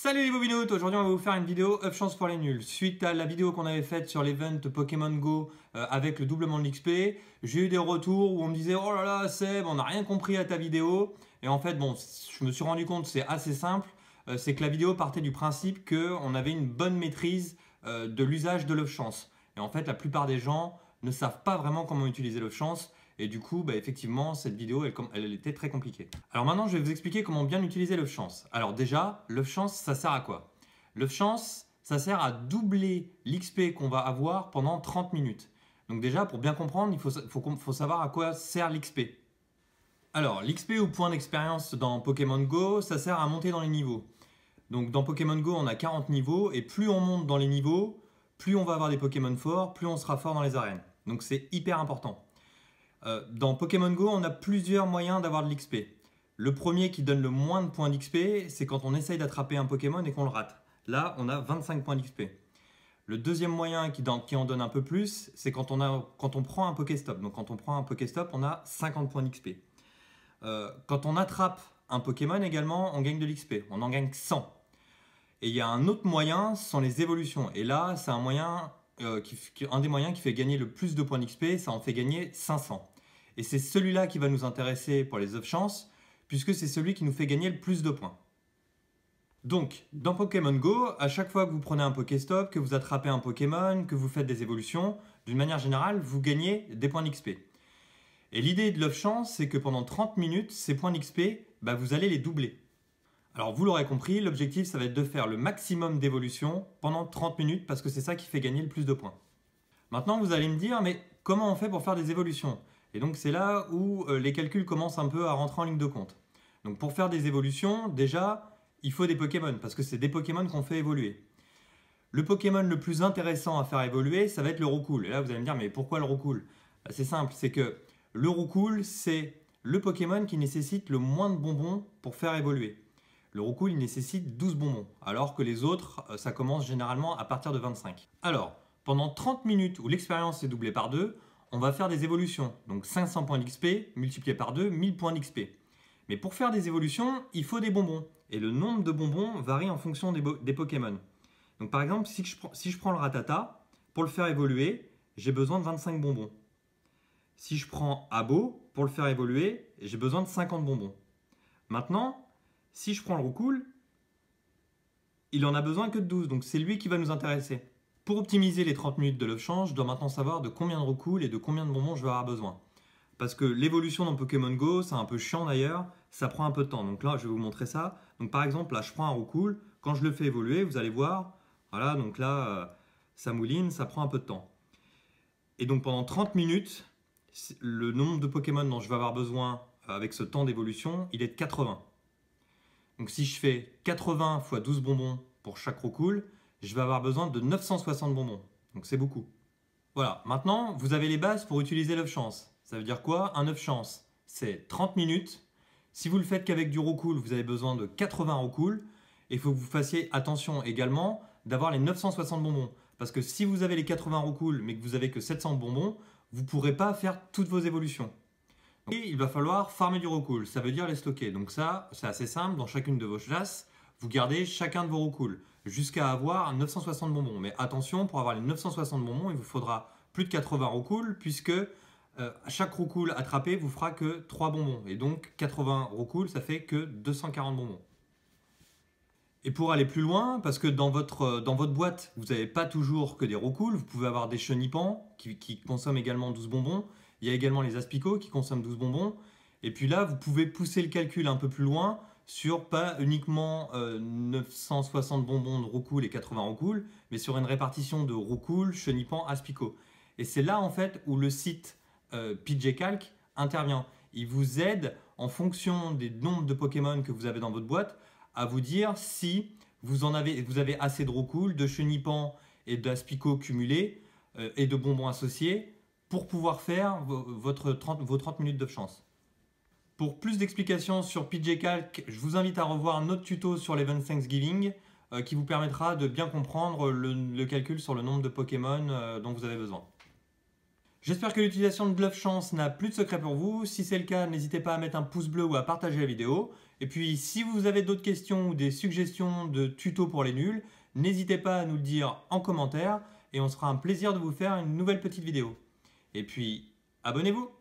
Salut les bobinoutes, aujourd'hui on va vous faire une vidéo Up Chance pour les nuls. Suite à la vidéo qu'on avait faite sur l'event Pokémon Go euh, avec le doublement de l'XP, j'ai eu des retours où on me disait oh là là Seb, on n'a rien compris à ta vidéo. Et en fait bon, je me suis rendu compte c'est assez simple, euh, c'est que la vidéo partait du principe qu'on avait une bonne maîtrise euh, de l'usage de l'Off Chance. Et en fait la plupart des gens ne savent pas vraiment comment utiliser l'Off Chance et du coup, bah, effectivement, cette vidéo, elle, était très compliquée. Alors maintenant, je vais vous expliquer comment bien utiliser l'œuf chance. Alors déjà, l'œuf chance, ça sert à quoi L'œuf chance, ça sert à doubler l'XP qu'on va avoir pendant 30 minutes. Donc déjà, pour bien comprendre, il faut savoir à quoi sert l'XP. Alors, l'XP ou point d'expérience dans Pokémon Go, ça sert à monter dans les niveaux. Donc dans Pokémon Go, on a 40 niveaux, et plus on monte dans les niveaux, plus on va avoir des Pokémon forts, plus on sera fort dans les arènes. Donc c'est hyper important. Euh, dans Pokémon Go, on a plusieurs moyens d'avoir de l'XP. Le premier qui donne le moins de points d'XP, c'est quand on essaye d'attraper un Pokémon et qu'on le rate. Là, on a 25 points d'XP. Le deuxième moyen qui, qui, en donne un peu plus, c'est quand, on quand on prend un Pokéstop. Donc quand on prend un Pokéstop, on a 50 points d'XP. Euh, quand on attrape un Pokémon également, on gagne de l'XP. On en gagne 100. Et il y a un autre moyen, ce sont les évolutions. Et là, c'est un moyen euh, un des moyens qui fait gagner le plus de points d'XP, ça en fait gagner 500. Et c'est celui-là qui va nous intéresser pour les off chance, puisque c'est celui qui nous fait gagner le plus de points. Donc, dans Pokémon Go, à chaque fois que vous prenez un Pokéstop, que vous attrapez un Pokémon, que vous faites des évolutions, d'une manière générale, vous gagnez des points d'XP. Et l'idée de l'off-chance, c'est que pendant 30 minutes, ces points d'XP, bah, vous allez les doubler. Alors vous l'aurez compris, l'objectif ça va être de faire le maximum d'évolutions pendant 30 minutes parce que c'est ça qui fait gagner le plus de points. Maintenant vous allez me dire mais comment on fait pour faire des évolutions Et donc c'est là où euh, les calculs commencent un peu à rentrer en ligne de compte. Donc pour faire des évolutions, déjà il faut des Pokémon parce que c'est des Pokémon qu'on fait évoluer. Le Pokémon le plus intéressant à faire évoluer, ça va être le Roucoule. Et là vous allez me dire mais pourquoi le Roucoule bah, C'est simple, c'est que le Roucoule c'est le Pokémon qui nécessite le moins de bonbons pour faire évoluer. Le Roku il nécessite 12 bonbons, alors que les autres, euh, ça commence généralement à partir de 25. Alors, pendant 30 minutes où l'expérience est doublée par 2, on va faire des évolutions. Donc 500 points d'XP multiplié par 2, 1000 points d'XP. Mais pour faire des évolutions, il faut des bonbons. Et le nombre de bonbons varie en fonction des, Pokémon. Donc par exemple, si je, si je prends le Ratata, pour le faire évoluer, j'ai besoin de 25 bonbons. Si je prends Abo, pour le faire évoluer, j'ai besoin de 50 bonbons. Maintenant, si je prends le roucoul, il en a besoin que de 12, donc c'est lui qui va nous intéresser. Pour optimiser les 30 minutes de love change, je dois maintenant savoir de combien de roucouls et de combien de bonbons je vais avoir besoin. Parce que l'évolution dans Pokémon Go, c'est un peu chiant d'ailleurs, ça prend un peu de temps. Donc là, je vais vous montrer ça. Donc par exemple, là, je prends un roucoul. quand je le fais évoluer, vous allez voir, voilà, donc là, euh, ça mouline, ça prend un peu de temps. Et donc pendant 30 minutes, le nombre de Pokémon dont je vais avoir besoin euh, avec ce temps d'évolution, il est de 80. Donc si je fais 80 x 12 bonbons pour chaque rocoul, je vais avoir besoin de 960 bonbons. Donc c'est beaucoup. Voilà, maintenant vous avez les bases pour utiliser l'œuf chance. Ça veut dire quoi Un œuf chance, c'est 30 minutes. Si vous le faites qu'avec du rocoul, vous avez besoin de 80 rocoul. Et il faut que vous fassiez attention également d'avoir les 960 bonbons. Parce que si vous avez les 80 rocoul mais que vous avez que 700 bonbons, vous ne pourrez pas faire toutes vos évolutions il va falloir farmer du roucoule, ça veut dire les stocker. Donc ça, c'est assez simple, dans chacune de vos chasses, vous gardez chacun de vos roucoules jusqu'à avoir 960 bonbons. Mais attention, pour avoir les 960 bonbons, il vous faudra plus de 80 roucoules, puisque euh, chaque roucoule attrapé vous fera que 3 bonbons. Et donc 80 roucoules, ça fait que 240 bonbons. Et pour aller plus loin, parce que dans votre, euh, dans votre boîte, vous n'avez pas toujours que des roucoules, vous pouvez avoir des chenipans qui, qui consomment également 12 bonbons, il y a également les aspicots qui consomment 12 bonbons. Et puis là, vous pouvez pousser le calcul un peu plus loin sur pas uniquement 960 euh, bonbons de Roucoule et 80 Roucoule, mais sur une répartition de Roucoule, Chenipan, Aspicot. Et c'est là en fait où le site euh, PJ Calc intervient. Il vous aide en fonction des nombres de Pokémon que vous avez dans votre boîte à vous dire si vous en avez, vous avez assez de Roucoule, de Chenipan et d'Aspicot cumulés euh, et de bonbons associés pour pouvoir faire vos 30 minutes de chance. Pour plus d'explications sur PJ Calc, je vous invite à revoir notre tuto sur l'Event Thanksgiving euh, qui vous permettra de bien comprendre le, calcul sur le nombre de Pokémon euh, dont vous avez besoin. J'espère que l'utilisation de bluff Chance n'a plus de secret pour vous. Si c'est le cas, n'hésitez pas à mettre un pouce bleu ou à partager la vidéo. Et puis, si vous avez d'autres questions ou des suggestions de tutos pour les nuls, n'hésitez pas à nous le dire en commentaire et on sera un plaisir de vous faire une nouvelle petite vidéo. Et puis, abonnez-vous